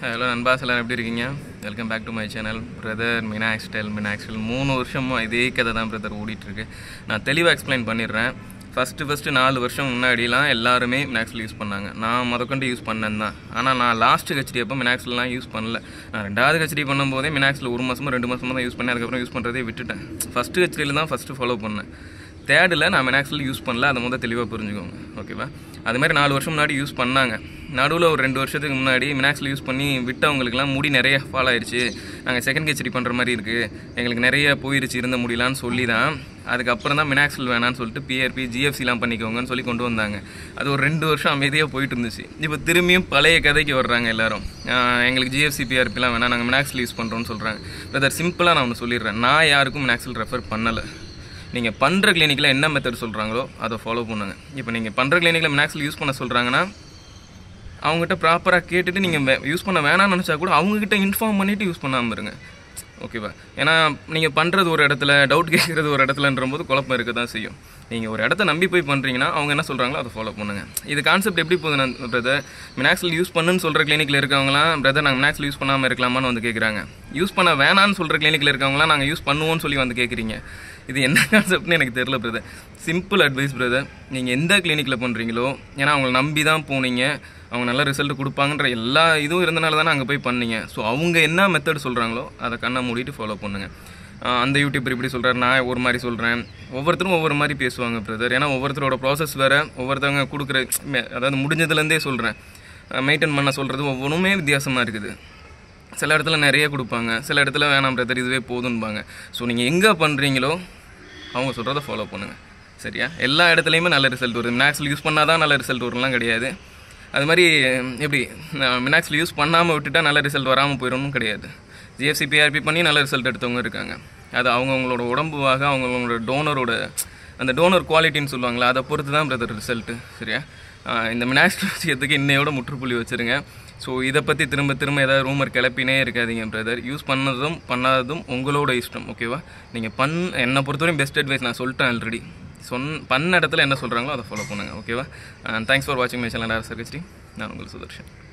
hello நண்பாஸ் சிலர் எப்படி இருக்கீங்க welcome back to my channel brother மினா டெல் மினா டெல் மூணு வருஷமாக இதே கதை தான் பிரதர் ஓடிட்டுருக்கு நான் தெளிவாக எக்ஸ்பிளைன் பண்ணிடுறேன் ஃபஸ்ட்டு ஃபஸ்ட்டு நாலு வருஷம் முன்னாடிலாம் எல்லாருமே மினாக்ஸில் யூஸ் பண்ணாங்க நான் முதற்கொண்டு யூஸ் பண்ணேன் தான் ஆனால் நான் லாஸ்ட்டு கச்சரி அப்போ மினாக்ஸ்லாம் யூஸ் பண்ணல நான் ரெண்டாவது கச்சரி பண்ணும்போதே மினாக்ஸில் ஒரு மாதமும் ரெண்டு மாதமும் தான் யூஸ் பண்ணேன் அதுக்கப்புறம் யூஸ் பண்ணுறதே விட்டுட்டேன் ஃபஸ்ட்டு கச்சரியில் தான் ஃபஸ்ட்டு ஃபாலோ பண்ணேன் தேர்டில் நான் மினாக்ஸில் யூஸ் பண்ணல அதை முதல் தெளிவாக புரிஞ்சுக்கோங்க ஓகேவா அது மாதிரி நாலு வருஷம் முன்னாடி யூஸ் பண்ணாங்க நடுவில் ஒரு ரெண்டு வருஷத்துக்கு முன்னாடி மினாக்ஸில் யூஸ் பண்ணி விட்டவங்களுக்குலாம் முடி நிறைய ஃபால் ஆயிடுச்சு நாங்கள் செகண்ட் கேச்சரி பண்ணுற மாதிரி இருக்குது எங்களுக்கு நிறைய போயிருச்சு இருந்த முடியலான்னு சொல்லி தான் அதுக்கப்புறம் தான் மினாக்ஸில் வேணான்னு சொல்லிட்டு பிஆர்பி ஜிஎஃப்சிலாம் பண்ணிக்கோங்கன்னு சொல்லி கொண்டு வந்தாங்க அது ஒரு ரெண்டு வருஷம் அமைதியாக போயிட்டு இருந்துச்சு இப்போ திரும்பியும் பழைய கதைக்கு வர்றாங்க எல்லாரும் எங்களுக்கு ஜிஎஃப்சி பிஆர்பிலாம் வேணாம் நாங்கள் மினாக்ஸில் யூஸ் பண்ணுறோன்னு சொல்கிறாங்க பிரதர் சிம்பிளாக நான் ஒன்று சொல்லிடுறேன் நான் யாருக்கும் மினாக்ஸில் ரெஃபர் பண்ணலை நீங்கள் பண்ணுற கிளினிக்கில் என்ன மெத்தட் சொல்கிறாங்களோ அதை ஃபாலோ பண்ணுங்கள் இப்போ நீங்கள் பண்ணுற கிளினிக்கில் மினாக்ஸில் யூஸ் பண்ண சொல்கிறாங்கன்னா அவங்ககிட்ட ப்ராப்பராக கேட்டுட்டு நீங்கள் யூஸ் பண்ண வேணாம்னு நினச்சா கூட அவங்ககிட்ட இன்ஃபார்ம் பண்ணிவிட்டு யூஸ் பண்ணாமல் இருங்க ஓகேவா ஏன்னா நீங்கள் பண்ணுறது ஒரு இடத்துல டவுட் கேட்குறது ஒரு இடத்துலன்ற போது குழப்பம் இருக்க தான் செய்யும் நீங்கள் ஒரு இடத்த நம்பி போய் பண்ணுறீங்கன்னா அவங்க என்ன சொல்கிறாங்களோ அதை ஃபாலோ பண்ணுங்கள் இது கான்செப்ட் எப்படி போகுது நான் பிரதர் மினாக்ஸில் யூஸ் பண்ணுன்னு சொல்கிற கிளினிக்கில் இருக்கவங்களாம் பிரதர் நாங்கள் மினாக்ஸில் யூஸ் பண்ணாமல் இருக்கலாமான்னு வந்து கேட்குறாங்க யூஸ் பண்ண வேணான்னு சொல்கிற கிளினிக்கில் இருக்கவங்களாம் நாங்கள் யூஸ் பண்ணுவோம்னு சொல்லி வந்து கேட்குறீங்க இது என்ன கான்செப்ட்னு எனக்கு தெரில பிரதர் சிம்பிள் அட்வைஸ் பிரதர் நீங்கள் எந்த கிளினிக்கில் பண்ணுறீங்களோ ஏன்னா அவங்கள நம்பி தான் போனீங்க அவங்க நல்ல ரிசல்ட் கொடுப்பாங்கன்ற எல்லா இதுவும் இருந்தனால தானே அங்கே போய் பண்ணீங்க ஸோ அவங்க என்ன மெத்தட் சொல்கிறாங்களோ அதை கண்ணை மூடிட்டு ஃபாலோ பண்ணுங்கள் அந்த யூடியூபர் இப்படி சொல்கிறார் நான் ஒரு மாதிரி சொல்கிறேன் ஒவ்வொருத்தரும் ஒவ்வொரு மாதிரி பேசுவாங்க பிரதர் ஏன்னா ஒவ்வொருத்தரோட ப்ராசஸ் வேறு ஒவ்வொருத்தவங்க கொடுக்குற அதாவது முடிஞ்சதுலேருந்தே சொல்கிறேன் மெயின்டைன் பண்ண சொல்கிறது ஒவ்வொன்றுமே வித்தியாசமாக இருக்குது சில இடத்துல நிறைய கொடுப்பாங்க சில இடத்துல வேணாம் பிரதர் இதுவே போதும்பாங்க ஸோ நீங்கள் எங்கே பண்ணுறீங்களோ அவங்க சொல்கிறத ஃபாலோ பண்ணுங்கள் சரியா எல்லா இடத்துலையுமே நல்ல ரிசல்ட் வருது மினாக்ஸில் யூஸ் பண்ணால் தான் நல்ல ரிசல்ட் வரும்லாம் கிடையாது அது மாதிரி எப்படி மினாக்ஸில் யூஸ் பண்ணாமல் விட்டுட்டா நல்ல ரிசல்ட் வராமல் போயிடும்னு கிடையாது ஜிஎஃப்சி பிஆர்பி பண்ணி நல்ல ரிசல்ட் எடுத்தவங்க இருக்காங்க அது அவங்கவுங்களோட உடம்புவாக அவங்கவுங்களோட டோனரோட அந்த டோனர் குவாலிட்டின்னு சொல்லுவாங்களே அதை பொறுத்து தான் பிரதர் ரிசல்ட்டு சரியா இந்த விநாயகர் விஷயத்துக்கு இன்னையோட முற்றுப்புள்ளி வச்சுருங்க ஸோ இதை பற்றி திரும்ப திரும்ப ஏதாவது ரூமர் கிளப்பினே இருக்காதிங்க பிரதர் யூஸ் பண்ணதும் பண்ணாததும் உங்களோட இஷ்டம் ஓகேவா நீங்கள் பண் என்னை பொறுத்தவரையும் பெஸ்ட் அட்வைஸ் நான் சொல்லிட்டேன் ஆல்ரெடி சொன் பண்ண இடத்துல என்ன சொல்கிறாங்களோ அதை ஃபாலோ பண்ணுங்கள் ஓகேவா தேங்க்ஸ் ஃபார் வாட்சிங் மை சேனல் ஆர் நான் உங்கள் சுதர்ஷன்